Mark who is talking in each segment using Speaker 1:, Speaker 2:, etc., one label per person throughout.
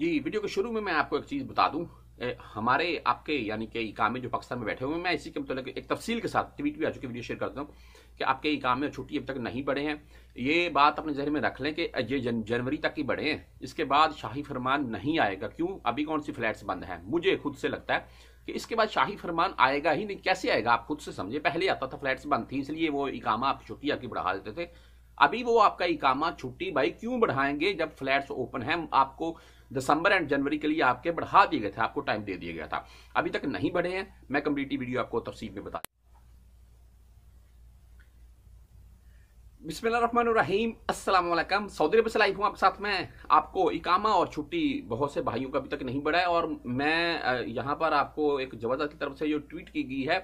Speaker 1: जी video के शुरू में मैं आपको एक चीज़ बता दूं ए, हमारे आपके यानी कि इकामे जो पाकिस्तान में बैठे हुए हैं मैं इसी के मतलब एक तफसील के साथ ट्वीट भी आ चुकी वीडियो शेयर करता हूँ कि आपके इकामे और छुट्टी अब तक नहीं बढ़े हैं ये बात अपने जहर में रख लें कि ये जन, जनवरी तक ही बढ़े हैं इसके बाद शाही फरमान नहीं आएगा क्यों अभी कौन सी फ्लैट्स बंद हैं मुझे खुद से लगता है कि इसके बाद शाही फरमान आएगा ही नहीं कैसे आएगा आप खुद से समझे पहले आता था फ्लैट्स बंद थी इसलिए वो इकामा आप छुट्टी आपकी बढ़ा देते थे अभी वो आपका इकामा छुट्टी भाई क्यों बढ़ाएंगे जब फ्लैट्स ओपन हैं आपको दिसंबर एंड जनवरी के लिए आपके बढ़ा दिए गए थे आपको टाइम दे दिया गया था अभी तक नहीं बढ़े हैं मैं कम्प्लीटली वीडियो आपको तफसील में बता बिस्मिल्लाहिर्रहमानिर्रहीम अस्सलाम वालेकुम सऊदी अरब से लाइव हूँ आप साथ में आपको इकामा और छुट्टी बहुत से भाइयों का अभी तक नहीं बढ़ा है और मैं यहाँ पर आपको एक जवादा की तरफ से जो ट्वीट की गई है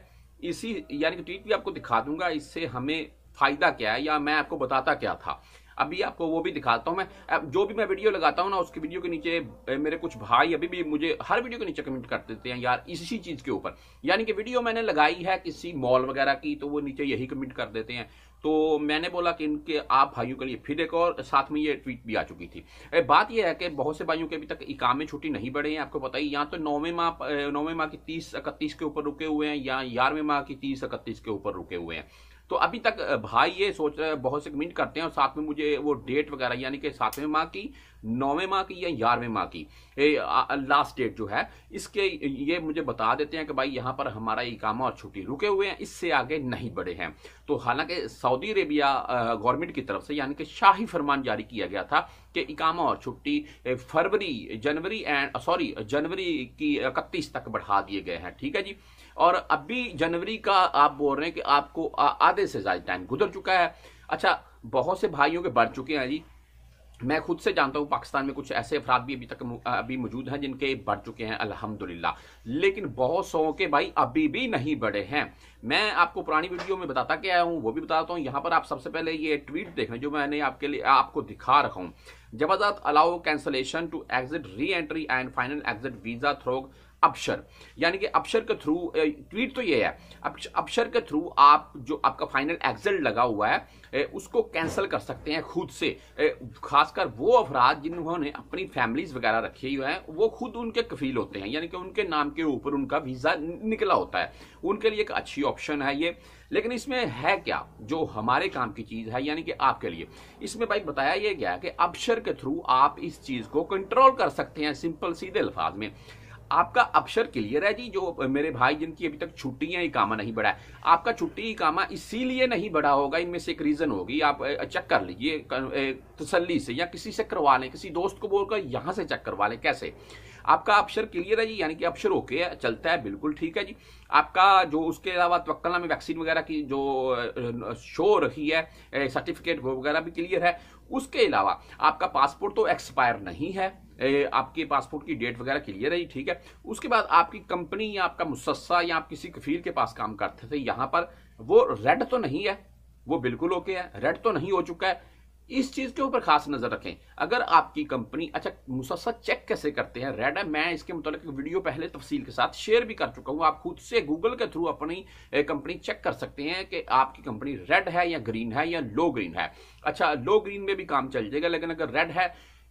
Speaker 1: इसी यानी कि ट्वीट भी आपको दिखा दूंगा इससे हमें फ़ायदा क्या है या मैं आपको बताता क्या था अभी आपको वो भी दिखाता हूँ मैं जो भी मैं वीडियो लगाता हूँ ना उसकी वीडियो के नीचे मेरे कुछ भाई अभी भी मुझे हर वीडियो के नीचे कमेंट कर देते हैं यार इसी चीज़ के ऊपर यानी कि वीडियो मैंने लगाई है किसी मॉल वगैरह की तो वो नीचे यही कमेंट कर देते हैं तो मैंने बोला कि इनके आप भाइयों के लिए फिर एक और साथ में ये ट्वीट भी आ चुकी थी बात यह है कि बहुत से भाइयों के अभी तक इकामे छुट्टी नहीं बढ़े हैं आपको पता ही यहाँ तो नौवें माह नौवें माह की तीस इकतीस के ऊपर रुके हुए हैं या ग्यारहवें माह की तीस इकतीस के ऊपर रुके हुए हैं तो अभी तक भाई ये सोच रहे बहुत से कमेंट करते हैं और साथ में मुझे वो डेट वगैरह यानी कि सातवें माह की नौवें माह की या ग्यारहवें माह की लास्ट डेट जो है इसके ये मुझे बता देते हैं कि भाई यहाँ पर हमारा इकामा और छुट्टी रुके हुए हैं इससे आगे नहीं बढ़े हैं तो हालांकि सऊदी अरेबिया गवर्नमेंट की तरफ से यानी कि शाही फरमान जारी किया गया था कि इकामा और छुट्टी फरवरी जनवरी एंड सॉरी जनवरी की इकतीस तक बढ़ा दिए गए हैं ठीक है जी और अभी जनवरी का आप बोल रहे हैं कि आपको आधे से ज्यादा टाइम गुजर चुका है अच्छा बहुत से भाइयों के बढ़ चुके हैं जी मैं खुद से जानता हूँ पाकिस्तान में कुछ ऐसे अफराद भी अभी तक अभी मौजूद हैं जिनके बढ़ चुके हैं अल्हम्दुलिल्लाह लेकिन बहुत सौ के भाई अभी भी नहीं बढ़े हैं मैं आपको पुरानी वीडियो में बताता क्या हूँ वो भी बताता हूँ यहाँ पर आप सबसे पहले ये ट्वीट देखें जो मैंने आपके लिए आपको दिखा रखा हूँ जबरदस्त allow cancellation to exit re-entry and final exit visa through Absher यानी कि अपशर के थ्रू ट्वीट तो ये है अपशर के थ्रू आप जो आपका फाइनल एग्जल्ट लगा हुआ है उसको कैंसिल कर सकते हैं खुद से खासकर वो अफराद जिन्होंने अपनी फैमिलीज वगैरह रखी हुए हैं वो खुद उनके कफील होते हैं यानी कि उनके नाम के ऊपर उनका वीज़ा निकला होता है उनके लिए एक अच्छी ऑप्शन है ये लेकिन इसमें है क्या जो हमारे काम की चीज़ है यानी कि आपके लिए इसमें भाई बताया ये गया कि अपशर के थ्रू आप इस चीज़ को कंट्रोल कर सकते हैं सिंपल सीधे अल्फाज में आपका अक्षर क्लियर है जी जो मेरे भाई जिनकी अभी तक छुट्टियां इकामा नहीं बढ़ा है आपका छुट्टी इकामा इसीलिए नहीं बढ़ा होगा इनमें से एक रीजन होगी आप चेक कर लीजिए तसली से या किसी से करवा लें किसी दोस्त को बोलकर यहां से चेक करवा लें कैसे आपका अपशर क्लियर है जी यानी कि अपशर है चलता है बिल्कुल ठीक है जी आपका जो उसके अलावा तवक्लना में वैक्सीन वगैरह की जो शो रही है सर्टिफिकेट वगैरह भी क्लियर है उसके अलावा आपका पासपोर्ट तो एक्सपायर नहीं है आपके पासपोर्ट की डेट वगैरह क्लियर है ठीक है उसके बाद आपकी कंपनी या आपका मुसस्सा या आप किसी कफील के पास काम करते थे यहाँ पर वो रेड तो नहीं है वो बिल्कुल ओके है रेड तो नहीं हो चुका है इस चीज के ऊपर खास नजर रखें अगर आपकी कंपनी अच्छा मुसलसल चेक कैसे करते हैं रेड है मैं इसके मुतालिक वीडियो पहले तफसील के साथ शेयर भी कर चुका हूं आप खुद से गूगल के थ्रू अपनी कंपनी चेक कर सकते हैं कि आपकी कंपनी रेड है या ग्रीन है या लो ग्रीन है अच्छा लो ग्रीन में भी काम चल जाएगा लेकिन अगर रेड है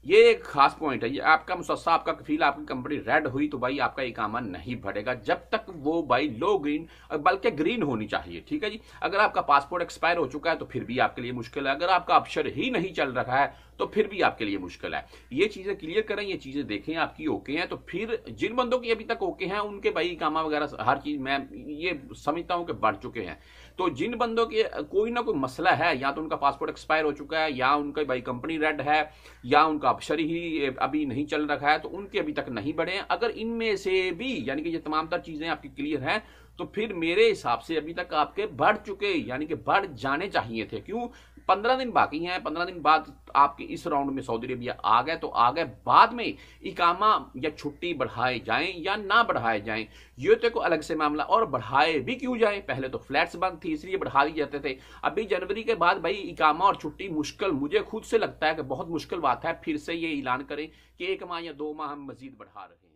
Speaker 1: ये एक खास पॉइंट है ये आपका मुसस्सा आपका कफील आपकी कंपनी रेड हुई तो भाई आपका इकामा नहीं बढ़ेगा जब तक वो भाई लो ग्रीन बल्कि ग्रीन होनी चाहिए ठीक है जी अगर आपका पासपोर्ट एक्सपायर हो चुका है तो फिर भी आपके लिए मुश्किल है अगर आपका अफसर ही नहीं चल रहा है तो फिर भी आपके लिए मुश्किल है ये चीजें क्लियर करें ये चीजें देखें आपकी ओके हैं तो फिर जिन बंदों की अभी तक ओके हैं उनके भाई कामा वगैरह हर चीज मैं ये समझता हूं कि बढ़ चुके हैं तो जिन बंदों के कोई ना कोई मसला है या तो उनका पासपोर्ट एक्सपायर हो चुका है या उनका भाई कंपनी रेड है या उनका अफसर ही अभी नहीं चल रखा है तो उनके अभी तक नहीं बढ़े हैं अगर इनमें से भी यानी कि ये तमाम तर चीजें आपकी क्लियर हैं तो फिर मेरे हिसाब से अभी तक आपके बढ़ चुके यानी कि बढ़ जाने चाहिए थे क्यों पंद्रह दिन बाकी हैं पंद्रह दिन बाद आपके इस राउंड में सऊदी अरेबिया आ गए तो आ गए बाद में इकामा या छुट्टी बढ़ाए जाएं या ना बढ़ाए जाएं ये तो एक अलग से मामला और बढ़ाए भी क्यों जाएं पहले तो फ्लैट्स बंद थी इसलिए बढ़ा दिए जाते थे अभी जनवरी के बाद भाई इकामा और छुट्टी मुश्किल मुझे खुद से लगता है कि बहुत मुश्किल बात है फिर से ये ऐलान करें कि एक माह या दो माह हम मजीद बढ़ा रहे हैं